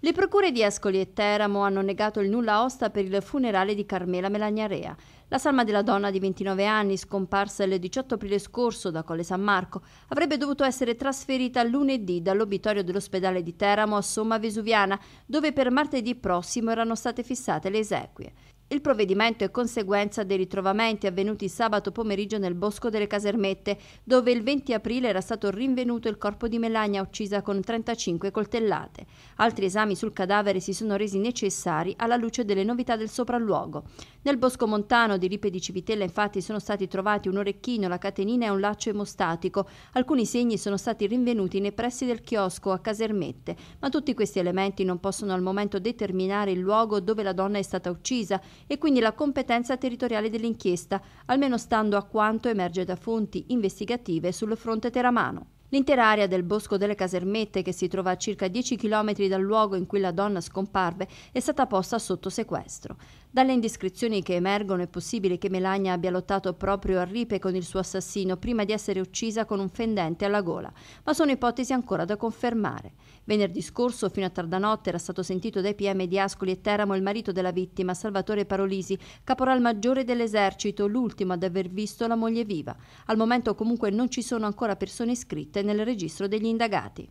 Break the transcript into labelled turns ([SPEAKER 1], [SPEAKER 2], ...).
[SPEAKER 1] Le procure di Ascoli e Teramo hanno negato il nulla osta per il funerale di Carmela Melagnarea. La salma della donna di 29 anni, scomparsa il 18 aprile scorso da Colle San Marco, avrebbe dovuto essere trasferita lunedì dall'obitorio dell'ospedale di Teramo a Somma Vesuviana, dove per martedì prossimo erano state fissate le esequie. Il provvedimento è conseguenza dei ritrovamenti avvenuti sabato pomeriggio nel bosco delle Casermette, dove il 20 aprile era stato rinvenuto il corpo di Melania uccisa con 35 coltellate. Altri esami sul cadavere si sono resi necessari alla luce delle novità del sopralluogo. Nel bosco montano di Ripe di Civitella infatti sono stati trovati un orecchino, la catenina e un laccio emostatico. Alcuni segni sono stati rinvenuti nei pressi del chiosco a Casermette, ma tutti questi elementi non possono al momento determinare il luogo dove la donna è stata uccisa e quindi la competenza territoriale dell'inchiesta, almeno stando a quanto emerge da fonti investigative sul fronte teramano. L'intera area del Bosco delle Casermette, che si trova a circa 10 km dal luogo in cui la donna scomparve, è stata posta sotto sequestro. Dalle indiscrezioni che emergono è possibile che Melania abbia lottato proprio a Ripe con il suo assassino prima di essere uccisa con un fendente alla gola, ma sono ipotesi ancora da confermare. Venerdì scorso, fino a tardanotte, era stato sentito dai PM di Ascoli e Teramo il marito della vittima, Salvatore Parolisi, caporal maggiore dell'esercito, l'ultimo ad aver visto la moglie viva. Al momento comunque non ci sono ancora persone iscritte iscritte nel registro degli indagati.